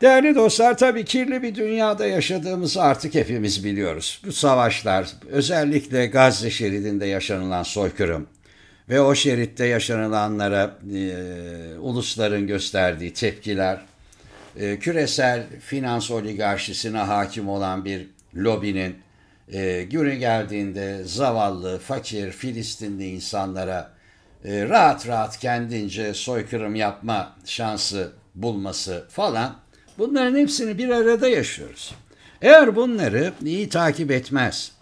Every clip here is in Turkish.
Değerli dostlar tabii kirli bir dünyada yaşadığımızı artık hepimiz biliyoruz. Bu savaşlar özellikle Gazze şeridinde yaşanılan soykırım ve o şeritte yaşanılanlara e, ulusların gösterdiği tepkiler, e, küresel finans oligarşisine hakim olan bir lobinin e, günü geldiğinde zavallı, fakir, Filistinli insanlara e, rahat rahat kendince soykırım yapma şansı bulması falan Bunların hepsini bir arada yaşıyoruz. Eğer bunları iyi takip etmez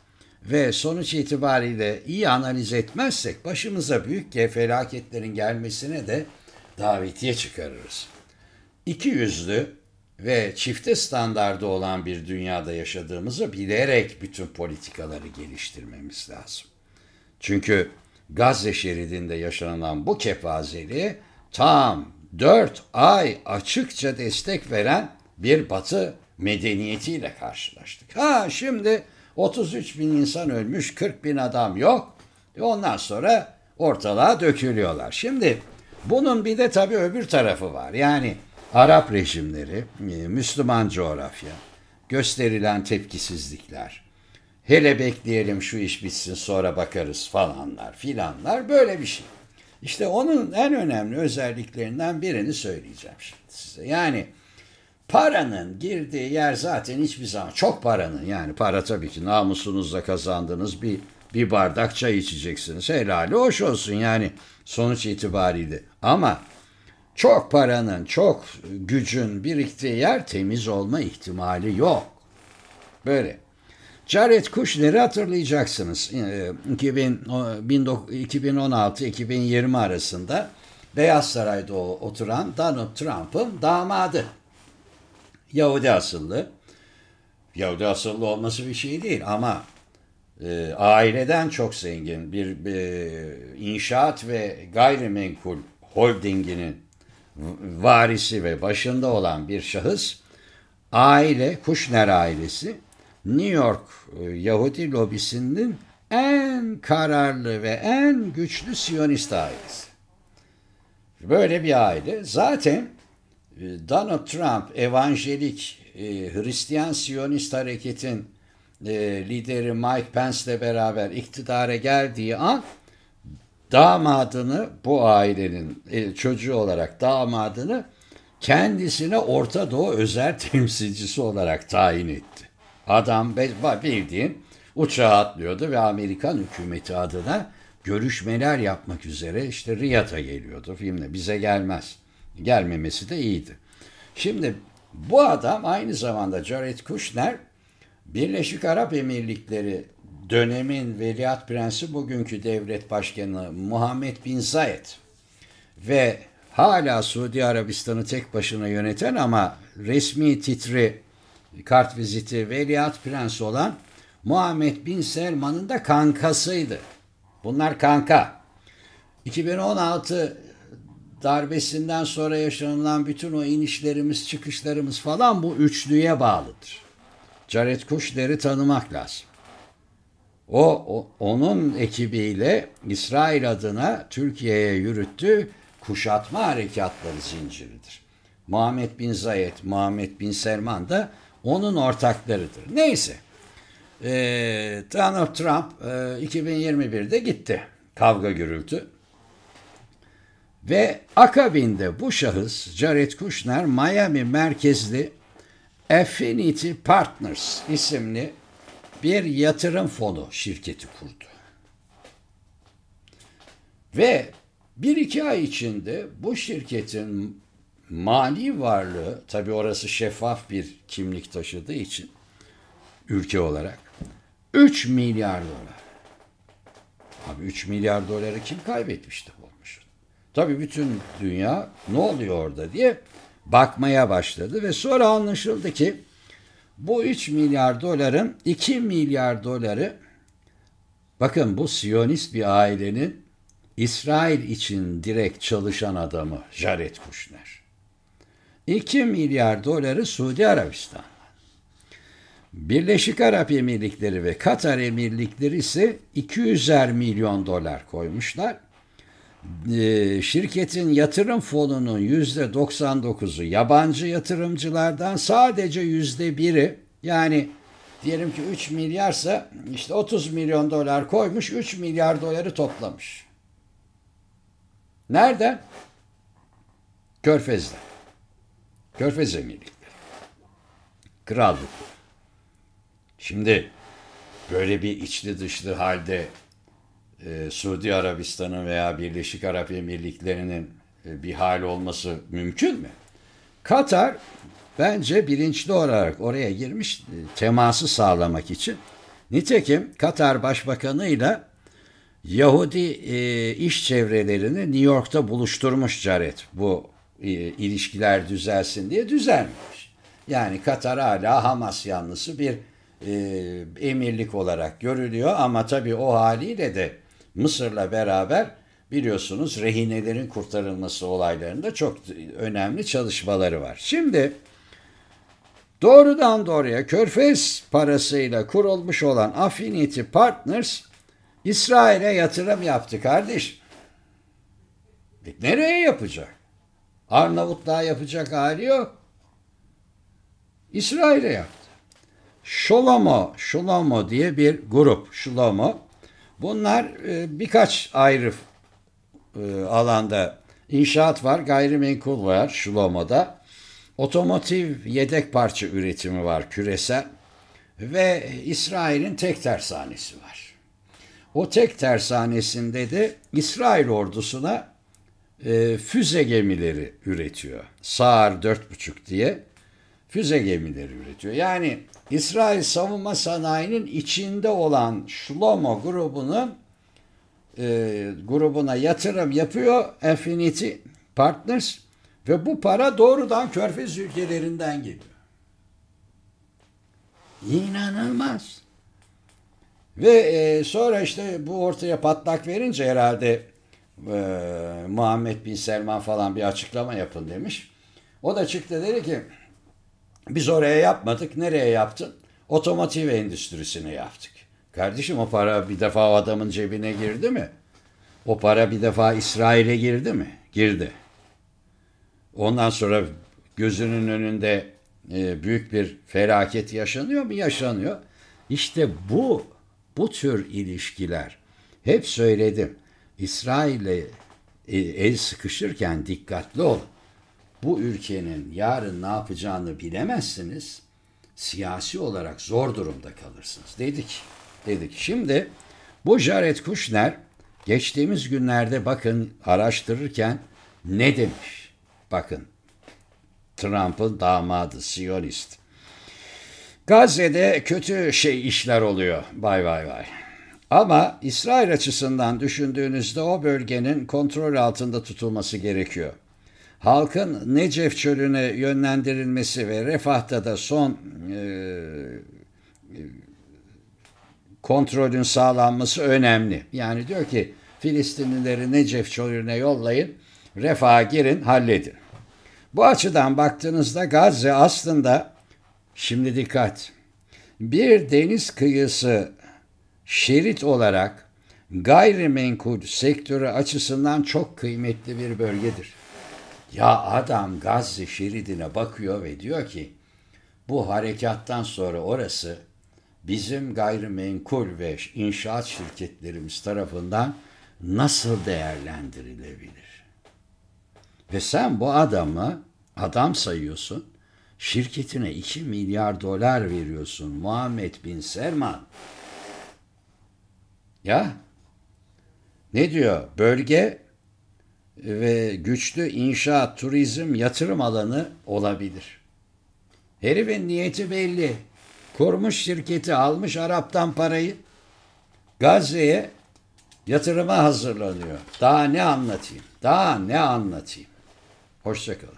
ve sonuç itibariyle iyi analiz etmezsek başımıza büyük felaketlerin gelmesine de davetiye çıkarırız. İki yüzlü ve çifte standardı olan bir dünyada yaşadığımızı bilerek bütün politikaları geliştirmemiz lazım. Çünkü Gazze şeridinde yaşanılan bu kepazeliğe tam dört ay açıkça destek veren bir batı medeniyetiyle karşılaştık. Ha şimdi 33 bin insan ölmüş, 40 bin adam yok. E, ondan sonra ortalığa dökülüyorlar. Şimdi bunun bir de tabii öbür tarafı var. Yani Arap rejimleri, e, Müslüman coğrafya, gösterilen tepkisizlikler, hele bekleyelim şu iş bitsin sonra bakarız falanlar filanlar böyle bir şey. İşte onun en önemli özelliklerinden birini söyleyeceğim şimdi size. Yani paranın girdiği yer zaten hiçbir zaman çok paranın yani para tabii ki namusunuzla kazandığınız bir bir bardak çay içeceksiniz. Helali hoş olsun yani sonuç itibariyle. Ama çok paranın, çok gücün biriktiği yer temiz olma ihtimali yok. Böyle. Jared Kushner'i hatırlayacaksınız. 2016-2020 ee, arasında Beyaz Saray'da oturan Donald Trump'ın damadı. Yahudi asıllı. Yahudi asıllı olması bir şey değil ama e, aileden çok zengin bir e, inşaat ve gayrimenkul holdinginin varisi ve başında olan bir şahıs aile, Kuşner ailesi New York e, Yahudi lobisinin en kararlı ve en güçlü Siyonist ailesi. Böyle bir aile. Zaten e, Donald Trump evanjelik e, Hristiyan Siyonist hareketin lideri Mike Pence'le beraber iktidara geldiği an damadını bu ailenin çocuğu olarak damadını kendisine Orta Doğu özel temsilcisi olarak tayin etti. Adam bildiğin uçağa atlıyordu ve Amerikan hükümeti adına görüşmeler yapmak üzere işte Riyad'a geliyordu filmle. Bize gelmez. Gelmemesi de iyiydi. Şimdi bu adam aynı zamanda Jared Kushner Birleşik Arap Emirlikleri dönemin veliaht prensi bugünkü devlet başkanı Muhammed Bin Zayed ve hala Suudi Arabistan'ı tek başına yöneten ama resmi titri kart viziti veliaht prens olan Muhammed Bin Selman'ın da kankasıydı. Bunlar kanka. 2016 darbesinden sonra yaşanılan bütün o inişlerimiz, çıkışlarımız falan bu üçlüye bağlıdır. Jared Kushner'i tanımak lazım. O, o onun ekibiyle İsrail adına Türkiye'ye yürüttüğü kuşatma harekatları zinciridir. Muhammed bin Zayed, Muhammed bin Selman da onun ortaklarıdır. Neyse. E, Donald Trump e, 2021'de gitti. Kavga gürültü. Ve akabinde bu şahıs Jared Kushner Miami merkezli Affinity Partners isimli bir yatırım fonu şirketi kurdu. Ve bir iki ay içinde bu şirketin Mali varlığı tabi orası şeffaf bir kimlik taşıdığı için ülke olarak 3 milyar dolar. Abi 3 milyar doları kim kaybetmişti olmuş. Tabi bütün dünya ne oluyor orada diye bakmaya başladı ve sonra anlaşıldı ki bu 3 milyar doların 2 milyar doları bakın bu Siyonist bir ailenin İsrail için direkt çalışan adamı Jared Kushner. 2 milyar doları Suudi Arabistan'dan. Birleşik Arap Emirlikleri ve Katar Emirlikleri ise 200'er milyon dolar koymuşlar. Ee, şirketin yatırım fonunun %99'u yabancı yatırımcılardan sadece %1'i yani diyelim ki 3 milyarsa işte 30 milyon dolar koymuş 3 milyar doları toplamış. Nerede? Körfez'de. Körfez emirlikleri. Krallık. Şimdi böyle bir içli dışlı halde e, Suudi Arabistan'ın veya Birleşik Arap Emirlikleri'nin e, bir hal olması mümkün mü? Katar bence bilinçli olarak oraya girmiş e, teması sağlamak için. Nitekim Katar Başbakanı ile Yahudi e, iş çevrelerini New York'ta buluşturmuş Jared bu e, ilişkiler düzelsin diye düzelmemiş. Yani Katar hala Hamas yanlısı bir e, emirlik olarak görülüyor ama tabii o haliyle de Mısır'la beraber biliyorsunuz rehinelerin kurtarılması olaylarında çok önemli çalışmaları var. Şimdi doğrudan doğruya körfez parasıyla kurulmuş olan Affinity Partners İsrail'e yatırım yaptı kardeş. E, nereye yapacak? Arnavut daha yapacak hali yok. İsrail'e yaptı. Şolomo, Şolomo diye bir grup. Şolomo. Bunlar e, birkaç ayrı e, alanda inşaat var, gayrimenkul var Şolomo'da. Otomotiv yedek parça üretimi var küresel ve İsrail'in tek tersanesi var. O tek tersanesinde de İsrail ordusuna e, füze gemileri üretiyor. Saar 4,5 diye füze gemileri üretiyor. Yani İsrail savunma sanayinin içinde olan Shlomo grubunu e, grubuna yatırım yapıyor Infinity Partners ve bu para doğrudan Körfez ülkelerinden geliyor. İnanılmaz. Ve e, sonra işte bu ortaya patlak verince herhalde ee, Muhammed Bin Selman falan bir açıklama yapın demiş. O da çıktı dedi ki biz oraya yapmadık. Nereye yaptın? Otomotiv endüstrisini yaptık. Kardeşim o para bir defa o adamın cebine girdi mi? O para bir defa İsrail'e girdi mi? Girdi. Ondan sonra gözünün önünde e, büyük bir felaket yaşanıyor mu? Yaşanıyor. İşte bu bu tür ilişkiler. Hep söyledim. İsrail'e e, el sıkışırken dikkatli ol. Bu ülkenin yarın ne yapacağını bilemezsiniz. Siyasi olarak zor durumda kalırsınız dedik. Dedik. Şimdi bu Jared Kushner geçtiğimiz günlerde bakın araştırırken ne demiş? Bakın Trump'ın damadı Siyonist. Gazze'de kötü şey işler oluyor. Bay bay bay. Ama İsrail açısından düşündüğünüzde o bölgenin kontrol altında tutulması gerekiyor. Halkın Necef çölüne yönlendirilmesi ve Refah'ta da son e, e, kontrolün sağlanması önemli. Yani diyor ki Filistinlileri Necef çölüne yollayın, Refah'a girin, halledin. Bu açıdan baktığınızda Gazze aslında şimdi dikkat. Bir deniz kıyısı şerit olarak gayrimenkul sektörü açısından çok kıymetli bir bölgedir. Ya adam Gazze şeridine bakıyor ve diyor ki bu harekattan sonra orası bizim gayrimenkul ve inşaat şirketlerimiz tarafından nasıl değerlendirilebilir? Ve sen bu adamı adam sayıyorsun. Şirketine 2 milyar dolar veriyorsun Muhammed Bin Serman. Ya ne diyor? Bölge e, ve güçlü inşaat, turizm, yatırım alanı olabilir. Herifin niyeti belli. Kurmuş şirketi almış Arap'tan parayı. Gazze'ye yatırıma hazırlanıyor. Daha ne anlatayım? Daha ne anlatayım? Hoşçakalın.